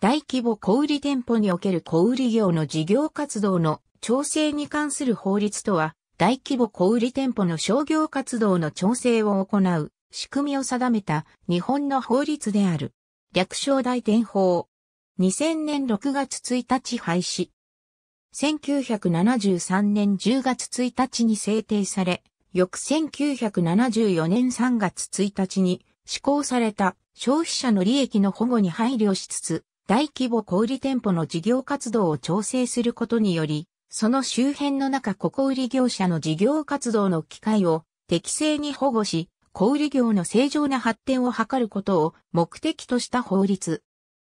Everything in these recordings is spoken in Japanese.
大規模小売店舗における小売業の事業活動の調整に関する法律とは、大規模小売店舗の商業活動の調整を行う仕組みを定めた日本の法律である。略称大店法。2000年6月1日廃止。1973年10月1日に制定され、翌1974年3月1日に施行された消費者の利益の保護に配慮しつつ、大規模小売店舗の事業活動を調整することにより、その周辺の中ここ売業者の事業活動の機会を適正に保護し、小売業の正常な発展を図ることを目的とした法律。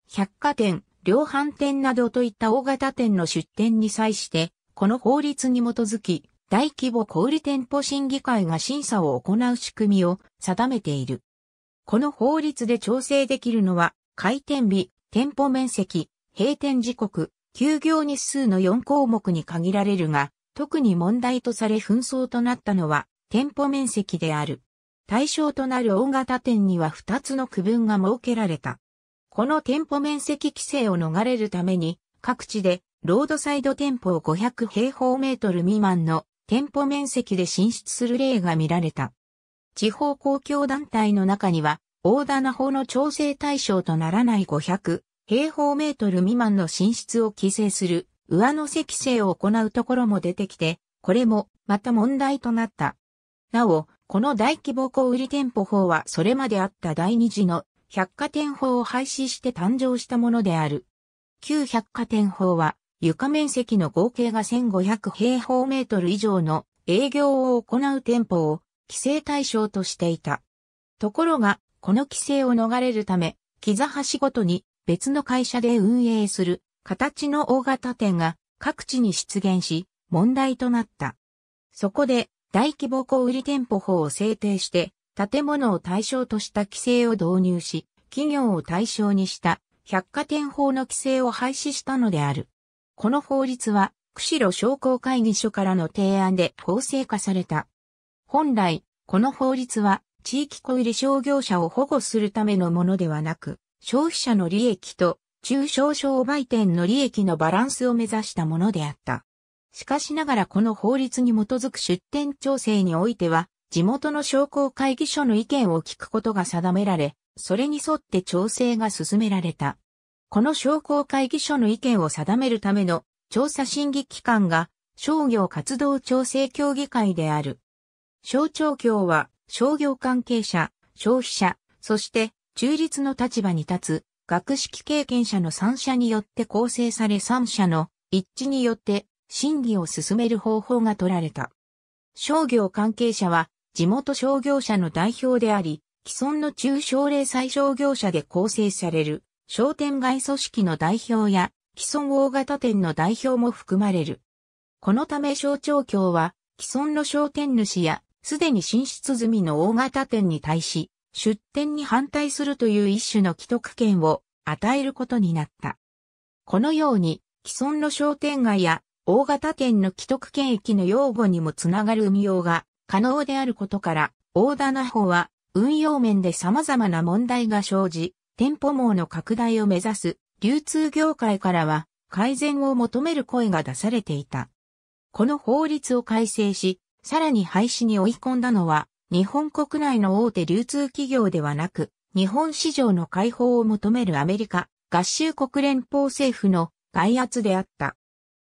百貨店、量販店などといった大型店の出店に際して、この法律に基づき、大規模小売店舗審議会が審査を行う仕組みを定めている。この法律で調整できるのは、開店日、店舗面積、閉店時刻、休業日数の4項目に限られるが、特に問題とされ紛争となったのは店舗面積である。対象となる大型店には2つの区分が設けられた。この店舗面積規制を逃れるために、各地でロードサイド店舗を500平方メートル未満の店舗面積で進出する例が見られた。地方公共団体の中には、大棚法の調整対象とならない500平方メートル未満の寝室を規制する上乗せ規制を行うところも出てきて、これもまた問題となった。なお、この大規模小売店舗法はそれまであった第二次の百貨店法を廃止して誕生したものである。旧百貨店法は床面積の合計が1500平方メートル以上の営業を行う店舗を規制対象としていた。ところがこの規制を逃れるため、木座橋ごとに別の会社で運営する形の大型店が各地に出現し、問題となった。そこで、大規模小売店舗法を制定して、建物を対象とした規制を導入し、企業を対象にした百貨店法の規制を廃止したのである。この法律は、釧路商工会議所からの提案で法制化された。本来、この法律は地域小売商業者を保護するためのものではなく、消費者の利益と中小商売店の利益のバランスを目指したものであった。しかしながらこの法律に基づく出店調整においては、地元の商工会議所の意見を聞くことが定められ、それに沿って調整が進められた。この商工会議所の意見を定めるための調査審議機関が商業活動調整協議会である。省庁協は商業関係者、消費者、そして中立の立場に立つ学識経験者の3者によって構成され3者の一致によって審議を進める方法が取られた。商業関係者は地元商業者の代表であり、既存の中小零細商業者で構成される商店街組織の代表や既存大型店の代表も含まれる。このため省庁協は既存の商店主やすでに進出済みの大型店に対し、出店に反対するという一種の既得権を与えることになった。このように、既存の商店街や大型店の既得権益の擁護にもつながる運用が可能であることから、大棚法は運用面で様々な問題が生じ、店舗網の拡大を目指す流通業界からは改善を求める声が出されていた。この法律を改正し、さらに廃止に追い込んだのは、日本国内の大手流通企業ではなく、日本市場の解放を求めるアメリカ、合衆国連邦政府の外圧であった。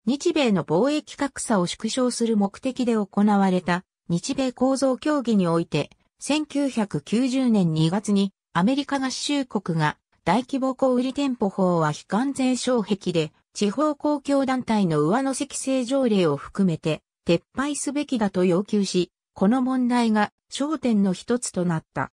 日米の貿易格差を縮小する目的で行われた日米構造協議において、1990年2月にアメリカ合衆国が大規模小売店舗法は非関税障壁で地方公共団体の上乗せ規制条例を含めて撤廃すべきだと要求し、この問題が焦点の一つとなった。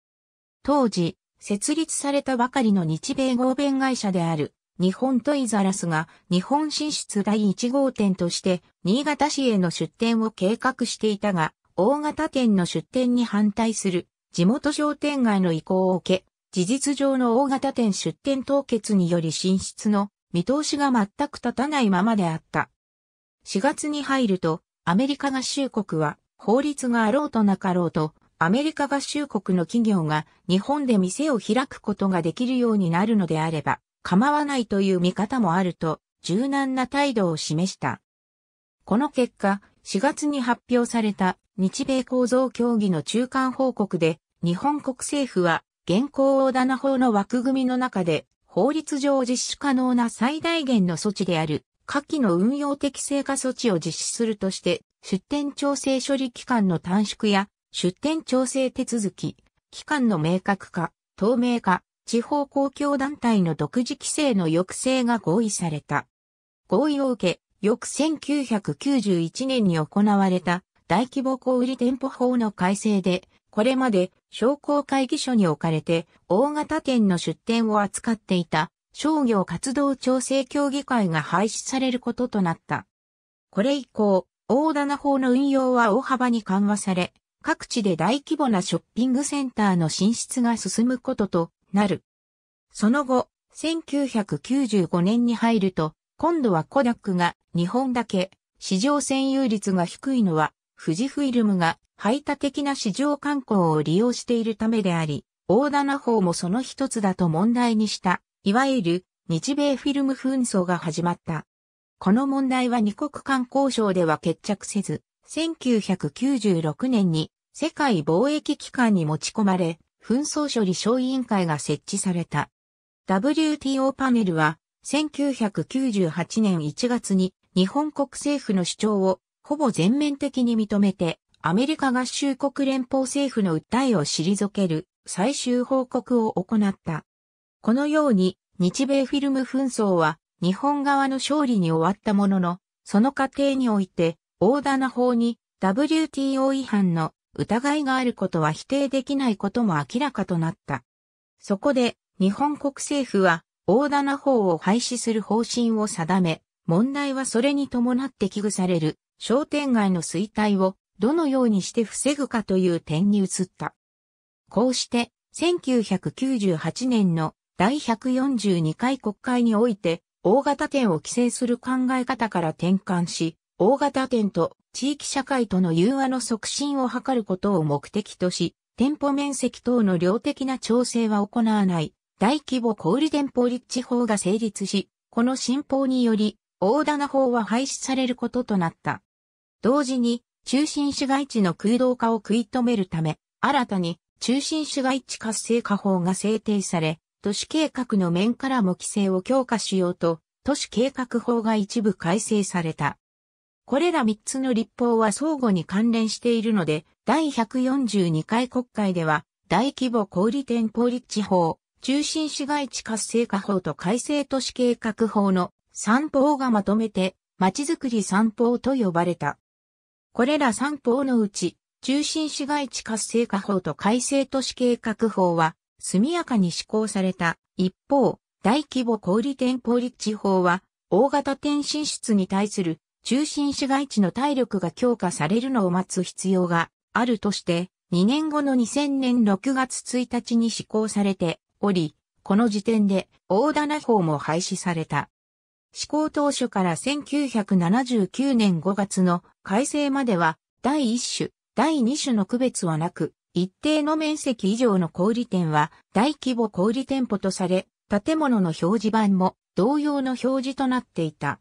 当時、設立されたばかりの日米合弁会社である日本トイザラスが日本進出第1号店として新潟市への出店を計画していたが、大型店の出店に反対する地元商店街の意向を受け、事実上の大型店出店凍結により進出の見通しが全く立たないままであった。4月に入るとアメリカ合衆国は法律があろうとなかろうと、アメリカ合衆国の企業が日本で店を開くことができるようになるのであれば、構わないという見方もあると、柔軟な態度を示した。この結果、4月に発表された日米構造協議の中間報告で、日本国政府は現行大棚法の枠組みの中で法律上実施可能な最大限の措置である下記の運用適正化措置を実施するとして、出店調整処理期間の短縮や、出店調整手続き、期間の明確化、透明化、地方公共団体の独自規制の抑制が合意された。合意を受け、翌1991年に行われた大規模小売店舗法の改正で、これまで商工会議所に置かれて大型店の出店を扱っていた商業活動調整協議会が廃止されることとなった。これ以降、大棚法の運用は大幅に緩和され、各地で大規模なショッピングセンターの進出が進むこととなる。その後、1995年に入ると、今度はコダックが日本だけ市場占有率が低いのは富士フイルムが排他的な市場観光を利用しているためであり、大棚法もその一つだと問題にした。いわゆる日米フィルム紛争が始まった。この問題は二国間交渉では決着せず、1996年に世界貿易機関に持ち込まれ、紛争処理小委員会が設置された。WTO パネルは1998年1月に日本国政府の主張をほぼ全面的に認めてアメリカ合衆国連邦政府の訴えを退ける最終報告を行った。このように日米フィルム紛争は日本側の勝利に終わったものの、その過程において大棚法に WTO 違反の疑いがあることは否定できないことも明らかとなった。そこで日本国政府は大棚法を廃止する方針を定め、問題はそれに伴って危惧される商店街の衰退をどのようにして防ぐかという点に移った。こうして1998年の第142回国会において、大型店を規制する考え方から転換し、大型店と地域社会との融和の促進を図ることを目的とし、店舗面積等の量的な調整は行わない、大規模小売店舗立地法が成立し、この新法により、大棚法は廃止されることとなった。同時に、中心市街地の空洞化を食い止めるため、新たに中心市街地活性化法が制定され、都市計画の面からも規制を強化しようと、都市計画法が一部改正された。これら3つの立法は相互に関連しているので、第142回国会では、大規模小売店法立地法、中心市街地活性化法と改正都市計画法の三法がまとめて、町づくり三法と呼ばれた。これら三法のうち、中心市街地活性化法と改正都市計画法は、速やかに施行された。一方、大規模小売店小立地法は、大型店進出に対する中心市街地の体力が強化されるのを待つ必要があるとして、2年後の2000年6月1日に施行されており、この時点で大棚法も廃止された。施行当初から1979年5月の改正までは、第1種、第2種の区別はなく、一定の面積以上の小売店は大規模小売店舗とされ、建物の表示板も同様の表示となっていた。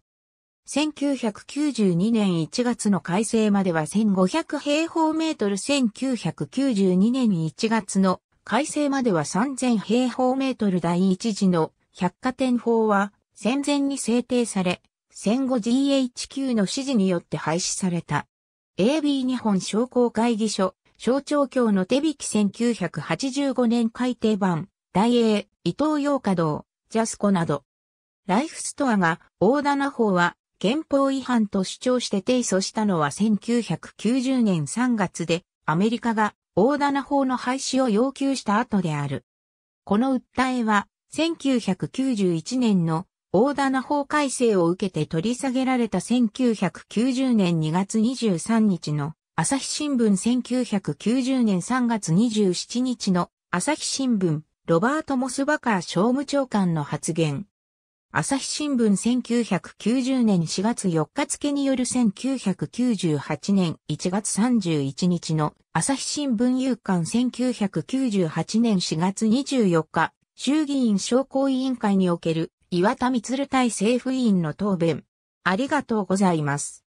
1992年1月の改正までは1500平方メートル1992年1月の改正までは3000平方メートル第1次の百貨店法は戦前に制定され、戦後 GHQ の指示によって廃止された。AB 日本商工会議所小長京の手引き1985年改訂版、大英、伊東洋華堂、ジャスコなど。ライフストアが大棚法は憲法違反と主張して提訴したのは1990年3月で、アメリカが大棚法の廃止を要求した後である。この訴えは、1991年の大棚法改正を受けて取り下げられた1990年2月23日の朝日新聞1990年3月27日の朝日新聞ロバート・モスバカー商務長官の発言。朝日新聞1990年4月4日付による1998年1月31日の朝日新聞有刊1998年4月24日衆議院商工委員会における岩田光大政府委員の答弁。ありがとうございます。